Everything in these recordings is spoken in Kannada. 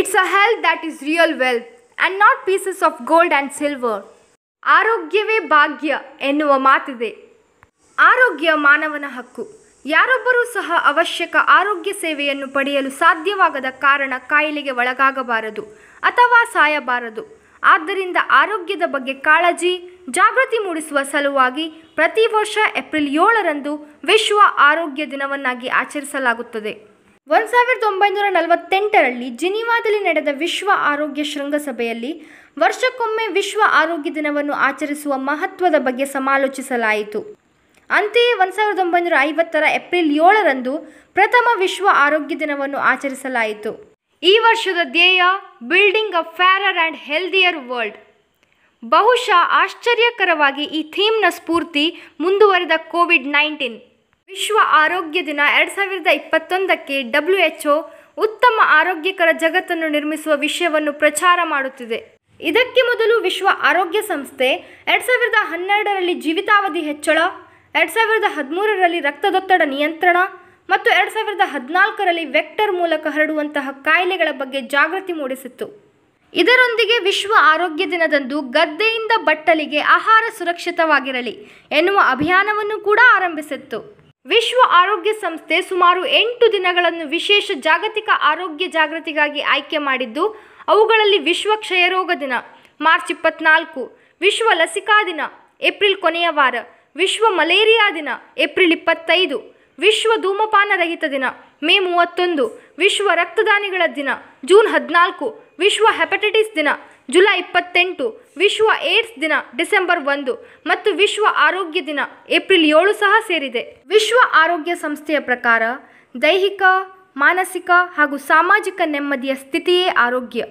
it's a health that is real wealth and not pieces of gold and silver ಆರೋಗ್ಯವೇ ಭಾಗ್ಯ ಎನ್ನುವ ಮಾತಿದೆ ಆರೋಗ್ಯ ಮಾನವನ ಹಕ್ಕು ಯಾರೊಬ್ಬರೂ ಸಹ ಅವಶ್ಯಕ ಆರೋಗ್ಯ ಸೇವೆಯನ್ನು ಪಡೆಯಲು ಸಾಧ್ಯವಾಗದ ಕಾರಣ ಕಾಯಿಲೆಗೆ ಒಳಗಾಗಬಾರದು ಅಥವಾ ಸಾಯಬಾರದು ಆದ್ದರಿಂದ ಆರೋಗ್ಯದ ಬಗ್ಗೆ ಕಾಳಜಿ ಜಾಗೃತಿ ಮೂಡಿಸುವ ಸಲುವಾಗಿ ಪ್ರತಿ ವರ್ಷ ಏಪ್ರಿಲ್ ಏಳರಂದು ವಿಶ್ವ ಆರೋಗ್ಯ ದಿನವನ್ನಾಗಿ ಆಚರಿಸಲಾಗುತ್ತದೆ ಒಂದು ಸಾವಿರದ ಒಂಬೈನೂರ ನಲವತ್ತೆಂಟರಲ್ಲಿ ಜಿನಿವಾದಲ್ಲಿ ನಡೆದ ವಿಶ್ವ ಆರೋಗ್ಯ ಶೃಂಗಸಭೆಯಲ್ಲಿ ವರ್ಷಕ್ಕೊಮ್ಮೆ ವಿಶ್ವ ಆರೋಗ್ಯ ದಿನವನ್ನು ಆಚರಿಸುವ ಮಹತ್ವದ ಬಗ್ಗೆ ಸಮಾಲೋಚಿಸಲಾಯಿತು ಅಂತೆಯೇ ಒಂದು ಸಾವಿರದ ಒಂಬೈನೂರ ಐವತ್ತರ ಏಪ್ರಿಲ್ ಏಳರಂದು ಪ್ರಥಮ ವಿಶ್ವ ಆರೋಗ್ಯ ದಿನವನ್ನು ಆಚರಿಸಲಾಯಿತು ಈ ವರ್ಷದ ಧ್ಯೇಯ building a fairer and healthier world ಬಹುಶಃ ಆಶ್ಚರ್ಯಕರವಾಗಿ ಈ ಥೀಮ್ನ ಸ್ಫೂರ್ತಿ ಮುಂದುವರೆದ ಕೋವಿಡ್ ನೈನ್ಟೀನ್ ವಿಶ್ವ ಆರೋಗ್ಯ ದಿನ ಎರಡು ಸಾವಿರದ ಇಪ್ಪತ್ತೊಂದಕ್ಕೆ ಡಬ್ಲ್ಯೂ ಎಚ್ ಉತ್ತಮ ಆರೋಗ್ಯಕರ ಜಗತ್ತನ್ನು ನಿರ್ಮಿಸುವ ವಿಷಯವನ್ನು ಪ್ರಚಾರ ಮಾಡುತ್ತಿದೆ ಇದಕ್ಕೆ ಮೊದಲು ವಿಶ್ವ ಆರೋಗ್ಯ ಸಂಸ್ಥೆ ಎರಡು ಸಾವಿರದ ಹನ್ನೆರಡರಲ್ಲಿ ಜೀವಿತಾವಧಿ ಹೆಚ್ಚಳ ಎರಡು ಸಾವಿರದ ಹದಿಮೂರರಲ್ಲಿ ರಕ್ತದೊತ್ತಡ ನಿಯಂತ್ರಣ ಮತ್ತು ಎರಡು ಸಾವಿರದ ಹದಿನಾಲ್ಕರಲ್ಲಿ ವೆಕ್ಟರ್ ಮೂಲಕ ಹರಡುವಂತಹ ಕಾಯಿಲೆಗಳ ಬಗ್ಗೆ ಜಾಗೃತಿ ಮೂಡಿಸಿತ್ತು ಇದರೊಂದಿಗೆ ವಿಶ್ವ ಆರೋಗ್ಯ ದಿನದಂದು ಗದ್ದೆಯಿಂದ ಬಟ್ಟಲಿಗೆ ಆಹಾರ ಸುರಕ್ಷಿತವಾಗಿರಲಿ ಎನ್ನುವ ಅಭಿಯಾನವನ್ನು ಕೂಡ ಆರಂಭಿಸಿತ್ತು ವಿಶ್ವ ಆರೋಗ್ಯ ಸಂಸ್ಥೆ ಸುಮಾರು ಎಂಟು ದಿನಗಳನ್ನು ವಿಶೇಷ ಜಾಗತಿಕ ಆರೋಗ್ಯ ಜಾಗೃತಿಗಾಗಿ ಆಯ್ಕೆ ಮಾಡಿದ್ದು ಅವುಗಳಲ್ಲಿ ವಿಶ್ವ ಕ್ಷಯರೋಗ ದಿನ ಮಾರ್ಚ್ ಇಪ್ಪತ್ನಾಲ್ಕು ವಿಶ್ವ ಲಸಿಕಾ ದಿನ ಏಪ್ರಿಲ್ ಕೊನೆಯ ವಾರ ವಿಶ್ವ ಮಲೇರಿಯಾ ದಿನ ಏಪ್ರಿಲ್ ಇಪ್ಪತ್ತೈದು ವಿಶ್ವ ಧೂಮಪಾನ ರಹಿತ ದಿನ ಮೇ ಮೂವತ್ತೊಂದು ವಿಶ್ವ ರಕ್ತದಾನಿಗಳ ದಿನ ಜೂನ್ ಹದಿನಾಲ್ಕು ವಿಶ್ವ ಹೆಪಟೈಟಿಸ್ ದಿನ ಜುಲೈ ಇಪ್ಪತ್ತೆಂಟು ವಿಶ್ವ ಏಡ್ಸ್ ದಿನ ಡಿಸೆಂಬರ್ ಒಂದು ಮತ್ತು ವಿಶ್ವ ಆರೋಗ್ಯ ದಿನ ಏಪ್ರಿಲ್ ಏಳು ಸಹ ಸೇರಿದೆ ವಿಶ್ವ ಆರೋಗ್ಯ ಸಂಸ್ಥೆಯ ಪ್ರಕಾರ ದೈಹಿಕ ಮಾನಸಿಕ ಹಾಗೂ ಸಾಮಾಜಿಕ ನೆಮ್ಮದಿಯ ಸ್ಥಿತಿಯೇ ಆರೋಗ್ಯ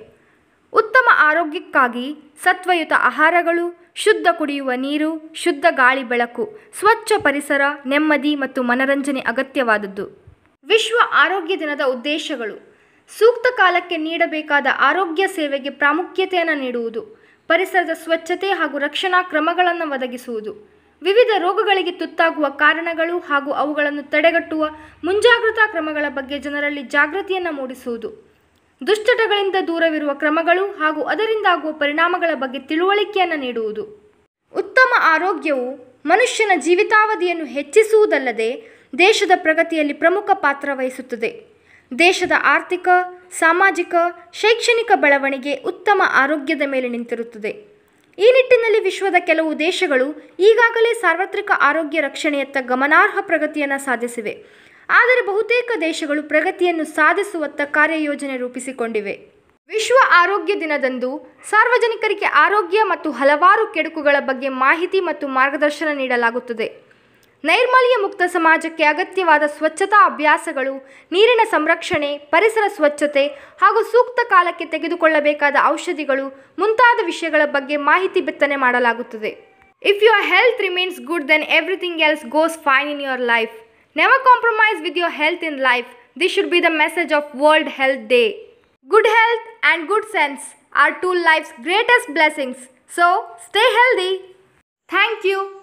ಉತ್ತಮ ಆರೋಗ್ಯಕ್ಕಾಗಿ ಸತ್ವಯುತ ಆಹಾರಗಳು ಶುದ್ಧ ಕುಡಿಯುವ ನೀರು ಶುದ್ಧ ಗಾಳಿ ಬೆಳಕು ಸ್ವಚ್ಛ ಪರಿಸರ ನೆಮ್ಮದಿ ಮತ್ತು ಮನರಂಜನೆ ಅಗತ್ಯವಾದದ್ದು ವಿಶ್ವ ಆರೋಗ್ಯ ದಿನದ ಉದ್ದೇಶಗಳು ಸೂಕ್ತ ಕಾಲಕ್ಕೆ ನೀಡಬೇಕಾದ ಆರೋಗ್ಯ ಸೇವೆಗೆ ಪ್ರಾಮುಖ್ಯತೆಯನ್ನು ನೀಡುವುದು ಪರಿಸರದ ಸ್ವಚ್ಛತೆ ಹಾಗೂ ರಕ್ಷಣಾ ಕ್ರಮಗಳನ್ನು ಒದಗಿಸುವುದು ವಿವಿಧ ರೋಗಗಳಿಗೆ ತುತ್ತಾಗುವ ಕಾರಣಗಳು ಹಾಗೂ ಅವುಗಳನ್ನು ತಡೆಗಟ್ಟುವ ಮುಂಜಾಗ್ರತಾ ಕ್ರಮಗಳ ಬಗ್ಗೆ ಜನರಲ್ಲಿ ಜಾಗೃತಿಯನ್ನು ಮೂಡಿಸುವುದು ದುಶ್ಚಟಗಳಿಂದ ದೂರವಿರುವ ಕ್ರಮಗಳು ಹಾಗೂ ಅದರಿಂದಾಗುವ ಪರಿಣಾಮಗಳ ಬಗ್ಗೆ ತಿಳುವಳಿಕೆಯನ್ನು ನೀಡುವುದು ಉತ್ತಮ ಆರೋಗ್ಯವು ಮನುಷ್ಯನ ಜೀವಿತಾವಧಿಯನ್ನು ಹೆಚ್ಚಿಸುವುದಲ್ಲದೆ ದೇಶದ ಪ್ರಗತಿಯಲ್ಲಿ ಪ್ರಮುಖ ಪಾತ್ರ ವಹಿಸುತ್ತದೆ ದೇಶದ ಆರ್ಥಿಕ ಸಾಮಾಜಿಕ ಶೈಕ್ಷಣಿಕ ಬೆಳವಣಿಗೆ ಉತ್ತಮ ಆರೋಗ್ಯದ ಮೇಲೆ ನಿಂತಿರುತ್ತದೆ ಈ ನಿಟ್ಟಿನಲ್ಲಿ ವಿಶ್ವದ ಕೆಲವು ದೇಶಗಳು ಈಗಾಗಲೇ ಸಾರ್ವತ್ರಿಕ ಆರೋಗ್ಯ ರಕ್ಷಣೆಯತ್ತ ಗಮನಾರ್ಹ ಪ್ರಗತಿಯನ್ನು ಸಾಧಿಸಿವೆ ಆದರೆ ಬಹುತೇಕ ದೇಶಗಳು ಪ್ರಗತಿಯನ್ನು ಸಾಧಿಸುವತ್ತ ಕಾರ್ಯಯೋಜನೆ ರೂಪಿಸಿಕೊಂಡಿವೆ ವಿಶ್ವ ಆರೋಗ್ಯ ದಿನದಂದು ಸಾರ್ವಜನಿಕರಿಗೆ ಆರೋಗ್ಯ ಮತ್ತು ಹಲವಾರು ಕೆಡುಕುಗಳ ಬಗ್ಗೆ ಮಾಹಿತಿ ಮತ್ತು ಮಾರ್ಗದರ್ಶನ ನೀಡಲಾಗುತ್ತದೆ ನೈರ್ಮಲ್ಯ ಮುಕ್ತ ಸಮಾಜಕ್ಕೆ ಅಗತ್ಯವಾದ ಸ್ವಚ್ಛತಾ ಅಭ್ಯಾಸಗಳು ನೀರಿನ ಸಂರಕ್ಷಣೆ ಪರಿಸರ ಸ್ವಚ್ಛತೆ ಹಾಗೂ ಸೂಕ್ತ ಕಾಲಕ್ಕೆ ತೆಗೆದುಕೊಳ್ಳಬೇಕಾದ ಔಷಧಿಗಳು ಮುಂತಾದ ವಿಷಯಗಳ ಬಗ್ಗೆ ಮಾಹಿತಿ ಬಿತ್ತನೆ ಮಾಡಲಾಗುತ್ತದೆ if your health remains good then everything else goes fine in your life never compromise with your health in life this should be the message of World Health Day good health and good sense are two life's greatest blessings so stay healthy thank you